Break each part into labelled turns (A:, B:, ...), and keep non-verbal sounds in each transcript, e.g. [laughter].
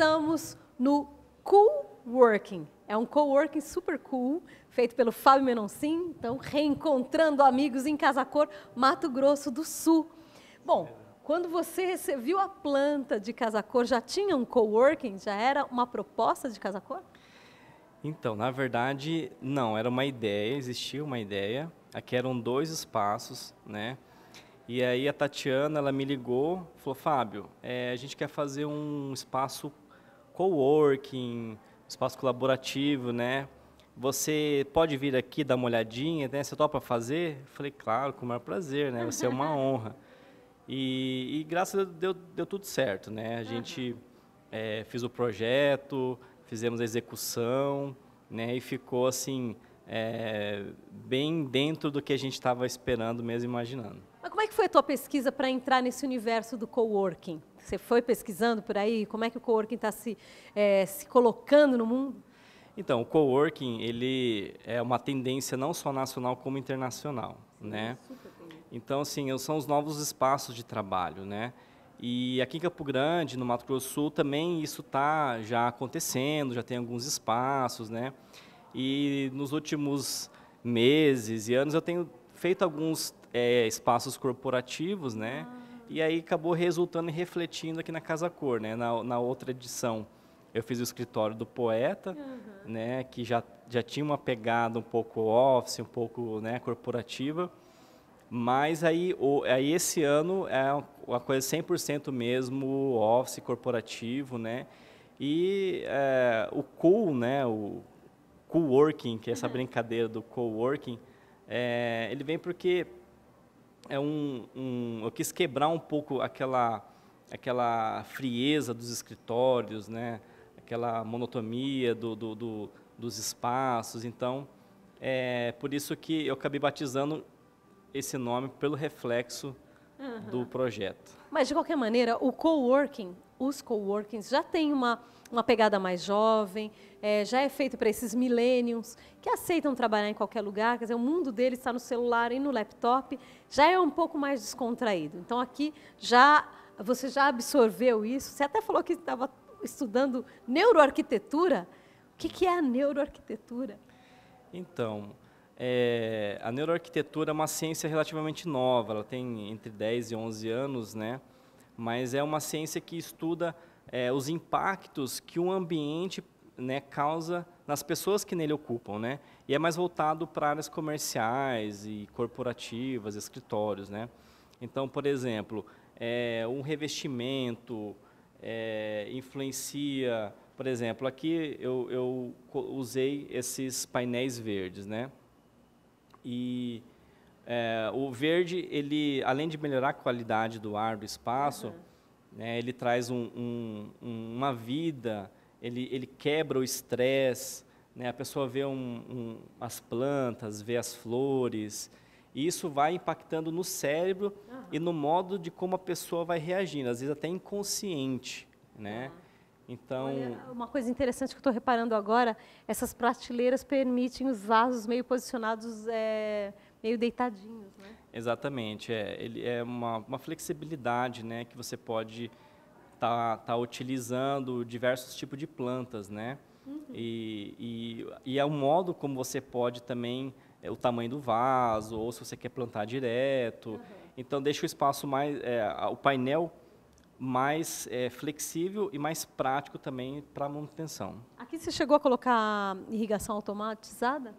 A: estamos no Cool Working. É um coworking super cool, feito pelo Fábio Menoncin, então reencontrando amigos em Casa Cor, Mato Grosso do Sul. Bom, quando você recebeu a planta de Casa Cor, já tinha um coworking? Já era uma proposta de Casa Cor?
B: Então, na verdade, não, era uma ideia, existia uma ideia. Aqui eram dois espaços, né? E aí a Tatiana, ela me ligou, falou, Fábio, é, a gente quer fazer um espaço coworking, espaço colaborativo, né? Você pode vir aqui dar uma olhadinha, né? Você topa fazer? Eu falei, claro, com o maior prazer, né? Você é uma [laughs] honra. E, e, graças a Deus deu, deu, tudo certo, né? A gente uhum. é, eh, fez o projeto, fizemos a execução, né? E ficou assim é, bem dentro do que a gente estava esperando, mesmo imaginando.
A: Mas como é que foi a tua pesquisa para entrar nesse universo do coworking? Você foi pesquisando por aí? Como é que o coworking está se, é, se colocando no mundo?
B: Então, o coworking ele é uma tendência não só nacional como internacional, Sim, né? Então, assim, são os novos espaços de trabalho, né? E aqui em Campo Grande, no Mato Grosso do Sul, também isso está já acontecendo, já tem alguns espaços, né? E nos últimos meses e anos eu tenho feito alguns é, espaços corporativos, né? Ah e aí acabou resultando e refletindo aqui na Casa Cor, né? Na, na outra edição eu fiz o escritório do poeta, uhum. né? Que já, já tinha uma pegada um pouco office, um pouco né, corporativa. Mas aí, o, aí esse ano é uma coisa 100% mesmo office corporativo, né? E é, o cool, né? O coworking, que é essa uhum. brincadeira do coworking, é, eh, ele vem porque é um, um, eu quis quebrar um pouco aquela aquela frieza dos escritórios, né? Aquela monotonia do, do, do dos espaços. Então, é por isso que eu acabei batizando esse nome pelo reflexo uhum. do projeto.
A: Mas de qualquer maneira, o coworking, os coworkings já tem uma uma pegada mais jovem, é, já é feito para esses millennials que aceitam trabalhar em qualquer lugar, quer dizer, o mundo deles está no celular e no laptop, já é um pouco mais descontraído. Então aqui já você já absorveu isso, você até falou que estava estudando neuroarquitetura. O que, que é a neuroarquitetura?
B: Então, é, a neuroarquitetura é uma ciência relativamente nova, ela tem entre 10 e 11 anos, né? mas é uma ciência que estuda é, os impactos que o ambiente né, causa nas pessoas que nele ocupam, né? E é mais voltado para áreas comerciais e corporativas, escritórios, né? Então, por exemplo, é, um revestimento é, influencia, por exemplo, aqui eu, eu usei esses painéis verdes, né? E é, o verde, ele, além de melhorar a qualidade do ar, do espaço, uhum né? ele traz um, um, uma vida, ele, ele quebra o estresse, né? a pessoa vê um, as plantas, vê as flores, e isso vai impactando no cérebro uhum. e no modo de como a pessoa vai reagindo, às vezes até inconsciente, né? Uhum. Então, Olha,
A: uma coisa interessante que estou reparando agora, essas prateleiras permitem os vasos meio posicionados é, meio deitadinhos,
B: né? Exatamente, é, ele é uma, uma flexibilidade, né, que você pode estar tá, tá utilizando diversos tipos de plantas, né? Uhum. E, e, e é o um modo como você pode também é, o tamanho do vaso ou se você quer plantar direto. Uhum. Então deixa o espaço mais, é, o painel mais é, flexível e mais prático também para manutenção.
A: Aqui você chegou a colocar irrigação automatizada?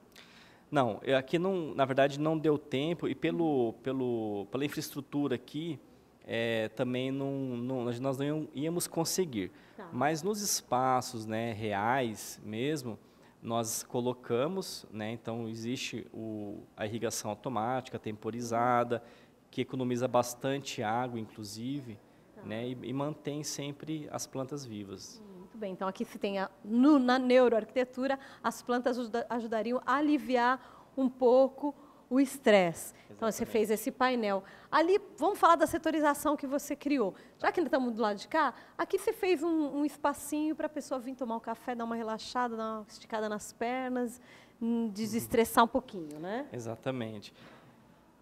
B: Não, é, aqui não, na verdade não deu tempo e pelo, pelo, pela infraestrutura aqui é, também não, não, nós não íamos conseguir. Tá. Mas nos espaços né, reais mesmo, nós colocamos, né, então existe o, a irrigação automática, temporizada, que economiza bastante água, inclusive, tá. né, e, e, mantém sempre as plantas vivas. Hum
A: bem. Então, aqui se tem a, no, na neuroarquitetura, as plantas ajudariam a aliviar um pouco o estresse. Então, você fez esse painel. Ali, vamos falar da setorização que você criou. Já que ainda estamos do lado de cá, aqui você fez um, um espacinho para a pessoa vir tomar um café, dar uma relaxada, dar uma esticada nas pernas, hum, desestressar um pouquinho, né?
B: Exatamente.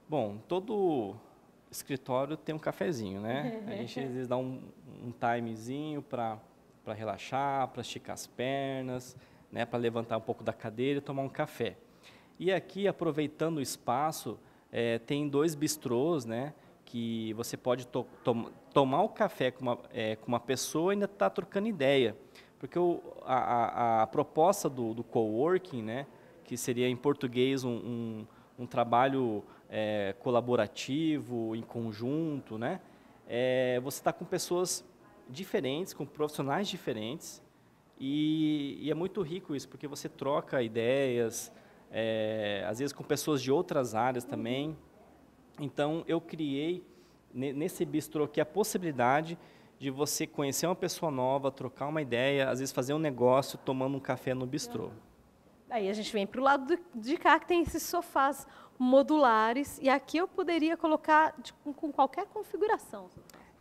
B: Bom, todo escritório tem um cafezinho, né? A gente às [laughs] vezes dá um, um timezinho para para relaxar, para esticar as pernas, né, para levantar um pouco da cadeira e tomar um café. E aqui, aproveitando o espaço, é, tem dois bistrôs, né, que você pode to to tomar o café com uma, é, com uma pessoa e ainda está trocando ideia. Porque o, a, a, a, proposta do, do coworking, né, que seria em português um, um, um trabalho é, colaborativo, em conjunto, né, é, você está com pessoas diferentes, com profissionais diferentes, e, e é muito rico isso, porque você troca ideias, é, às vezes com pessoas de outras áreas também. Então, eu criei nesse bistrô aqui a possibilidade de você conhecer uma pessoa nova, trocar uma ideia, às vezes fazer um negócio tomando um café no bistrô.
A: Aí a gente vem para o lado de cá, que tem esses sofás modulares, e aqui eu poderia colocar de, tipo, com qualquer configuração.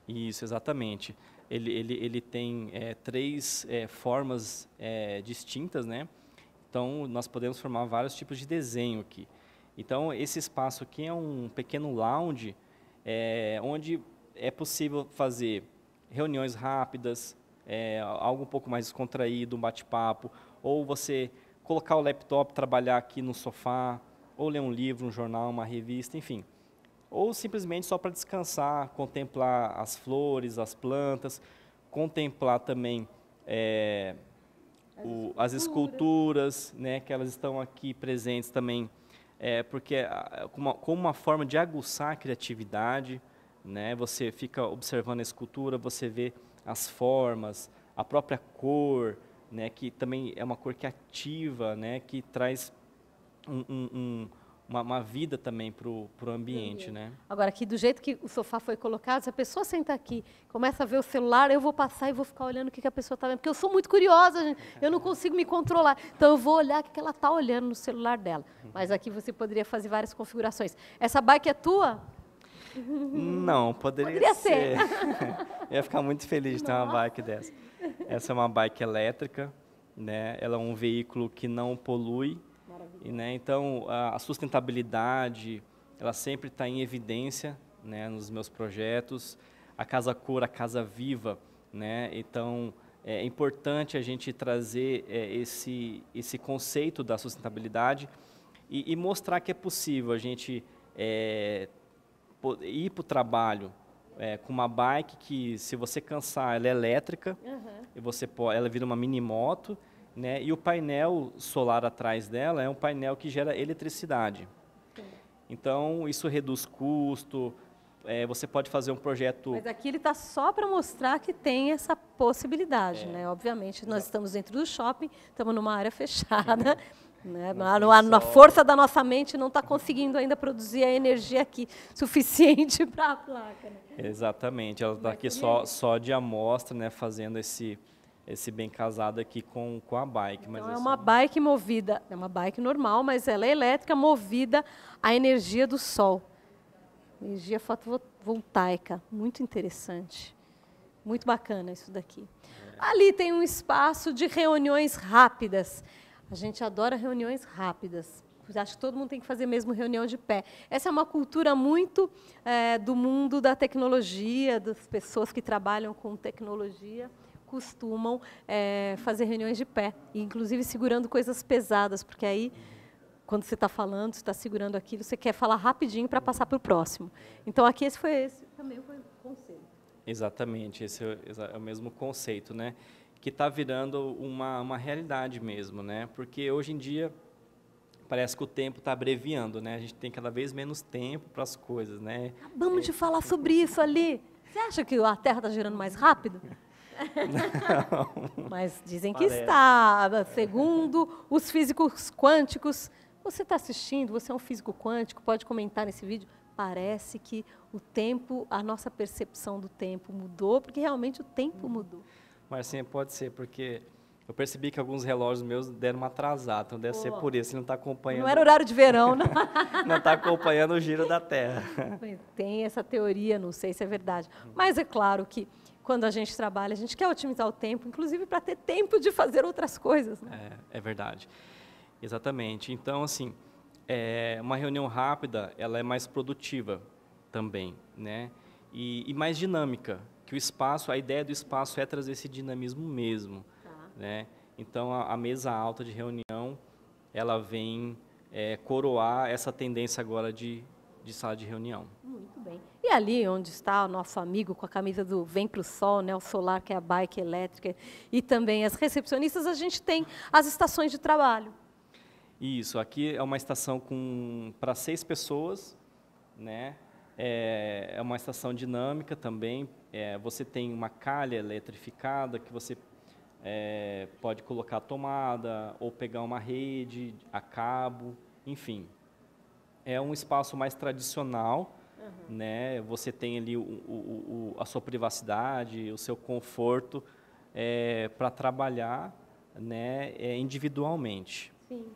B: Isso, exatamente ele, ele, ele tem é, três é, formas é, distintas, né? Então, nós podemos formar vários tipos de desenho aqui. Então, esse espaço aqui é um pequeno lounge, é, onde é possível fazer reuniões rápidas, é, algo um pouco mais descontraído, um bate-papo, ou você colocar o laptop, trabalhar aqui no sofá, ou ler um livro, um jornal, uma revista, enfim ou simplesmente só para descansar, contemplar as flores, as plantas, contemplar também é, as, o, esculturas. as, esculturas, né, que elas estão aqui presentes também, é, porque é ah, como, como uma forma de aguçar a criatividade, né, você fica observando a escultura, você vê as formas, a própria cor, né, que também é uma cor que ativa, né, que traz um, um, um uma, uma vida também para o ambiente, Sim. Uhum. né?
A: Agora, aqui do jeito que o sofá foi colocado, se a pessoa sentar aqui, começa a ver o celular, eu vou passar e vou ficar olhando o que, que a pessoa está vendo, porque eu sou muito curiosa, gente, eu não consigo me controlar. Então, eu vou olhar o que, que ela está olhando no celular dela. Uhum. Mas aqui você poderia fazer várias configurações. Essa bike é tua?
B: Não, [laughs] poderia, poderia ser. ser. eu [laughs] ia ficar muito feliz de ter Nossa. uma bike dessa. Essa é uma bike elétrica, né? Ela é um veículo que não polui, e, né, então, a, sustentabilidade, ela sempre está em evidência né, nos meus projetos. A Casa Cor, a Casa Viva, né, então é importante a gente trazer é, esse, esse conceito da sustentabilidade e, e, mostrar que é possível a gente é, ir para o trabalho é, com uma bike que, se você cansar, ela é elétrica, uhum. e você pode, ela vira uma mini moto, né? E o painel solar atrás dela é um painel que gera eletricidade. Então, isso reduz custo, é, você pode fazer um projeto... Mas
A: aqui ele está só para mostrar que tem essa possibilidade, é. né? Obviamente, nós estamos dentro do shopping, estamos numa área fechada, é. [laughs] né? na força da nossa mente não está conseguindo ainda produzir a energia aqui [laughs] suficiente para a placa. Né?
B: Exatamente, ela está aqui só, é só de amostra, né? fazendo esse esse bem casado aqui com, com a bike. Então, mas é uma só...
A: bike movida, é uma bike normal, mas ela é elétrica movida à energia do sol. Energia fotovoltaica, muito interessante. Muito bacana isso daqui. É. Ali tem um espaço de reuniões rápidas. A gente adora reuniões rápidas. Acho que todo mundo tem que fazer mesmo reunião de pé. Essa é uma cultura muito é, do mundo da tecnologia, das pessoas que trabalham com tecnologia costumam é, fazer reuniões de pé, inclusive segurando coisas pesadas, porque aí quando você está falando, você está segurando aquilo, você quer falar rapidinho para passar para o próximo. Então aqui esse foi esse também foi o conceito.
B: Exatamente, esse é o é mesmo conceito, né? Que está virando uma, uma realidade mesmo, né? Porque hoje em dia parece que o tempo está abreviando, né? A gente tem cada vez menos tempo para as coisas, né?
A: Acabamos é... de falar é sobre isso ali. Você acha que a Terra está girando mais rápido? Mas dizem que está. Segundo os físicos quânticos, você está assistindo, você é um físico quântico, pode comentar nesse vídeo. Parece que o tempo, a nossa percepção do tempo mudou, porque realmente o tempo hum. mudou.
B: Marcinha, pode ser, porque eu percebi que alguns relógios meus deram uma atrasada, então deve Pô. ser por isso, ele não está acompanhando. Não era horário de verão,
A: não. [laughs] não está acompanhando
B: o giro da Terra.
A: Tem essa teoria, não sei se é verdade. Mas é claro que quando a gente trabalha. A gente quer otimizar o tempo, inclusive para ter tempo de fazer outras coisas. Né?
B: É, é verdade. Exatamente. Então, assim, é, uma reunião rápida, ela é mais produtiva também, né? E, e, mais dinâmica. Que o espaço, a ideia do espaço é trazer esse dinamismo mesmo, tá. né? Então, a, a, mesa alta de reunião, ela vem é, coroar essa tendência agora de, de sala de reunião.
A: Muito bem. E ali onde está o nosso amigo com a camisa do Vem para o Sol, né, o solar, que é a bike elétrica, e também as recepcionistas, a gente tem as estações de trabalho.
B: Isso, aqui é uma estação para seis pessoas, né? É, é, uma estação dinâmica também. É, você tem uma calha eletrificada que você é, pode colocar tomada ou pegar uma rede a cabo, enfim é um espaço mais tradicional, uhum. né? Você tem ali o, o, o, a sua privacidade, o seu conforto é, para trabalhar, né? É, individualmente.
A: Sim.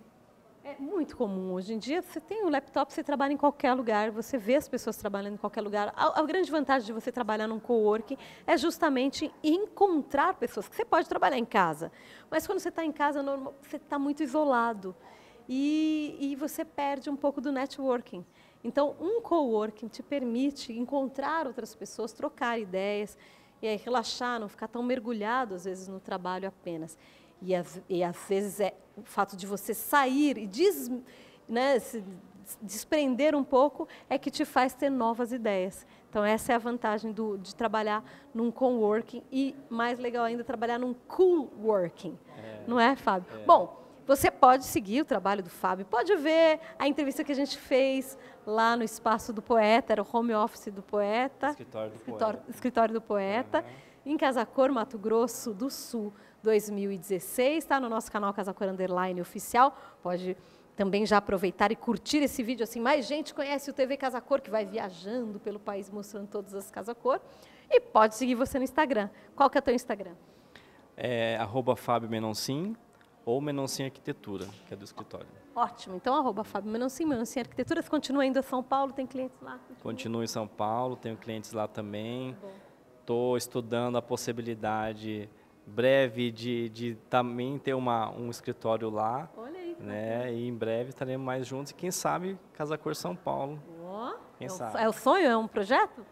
A: É muito comum hoje em dia. Você tem um laptop, você trabalha em qualquer lugar, você vê as pessoas trabalhando em qualquer lugar. A, a grande vantagem de você trabalhar num coworking é justamente encontrar pessoas. Você pode trabalhar em casa, mas quando você está em casa, você está muito isolado e, e você perde um pouco do networking. Então, um coworking te permite encontrar outras pessoas, trocar ideias e aí relaxar, não ficar tão mergulhado às vezes no trabalho apenas. E, e às vezes é o fato de você sair e des, né, se desprender um pouco é que te faz ter novas ideias. Então essa é a vantagem do, de trabalhar num coworking e mais legal ainda trabalhar num cool working, é, não é, Fábio? É. Bom. Você pode seguir o trabalho do Fábio, pode ver a entrevista que a gente fez lá no espaço do poeta, era o home office do poeta.
B: Escritório do escritório, poeta.
A: Escritório do poeta, uhum. em Cor, Mato Grosso do Sul, 2016. Está no nosso canal Casacor Underline Oficial. Pode também já aproveitar e curtir esse vídeo, assim mais gente conhece o TV Cor, que vai viajando pelo país mostrando todas as Cor. E pode seguir você no Instagram. Qual que é o teu Instagram?
B: É, arroba Fábio Menoncin, ou Menoncin Arquitetura, que é do escritório.
A: Ótimo. Então, arroba Fábio Menoncin, Menoncin Arquitetura. Você continua indo a São Paulo? Tem clientes lá?
B: Continuo em São Paulo, tenho clientes lá também. Estou tá estudando a possibilidade breve de, de também ter uma, um escritório lá. Olha aí. Né? E em breve estaremos mais juntos e quem sabe Casa Cor São Paulo. Oh, quem é, sabe? O, é o
A: sonho? É um projeto?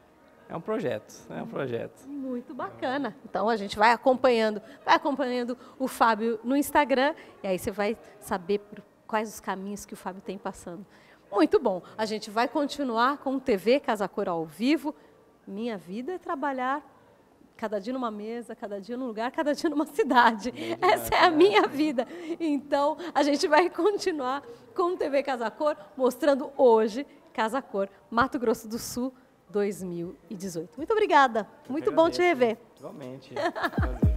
B: É um projeto, é um projeto.
A: Muito bacana. Então a gente vai acompanhando, vai acompanhando o Fábio no Instagram e aí você vai saber por quais os caminhos que o Fábio tem passando. Muito bom. A gente vai continuar com o TV Casa Cor ao vivo. Minha vida é trabalhar cada dia numa mesa, cada dia num lugar, cada dia numa [laughs] cidade. Essa é a minha vida. Então, a gente vai continuar com o TV Casa Cor, mostrando hoje Casa Cor, Mato Grosso do Sul, 2018. Muito obrigada. Eu Muito bom te rever. Igualmente. Prazer.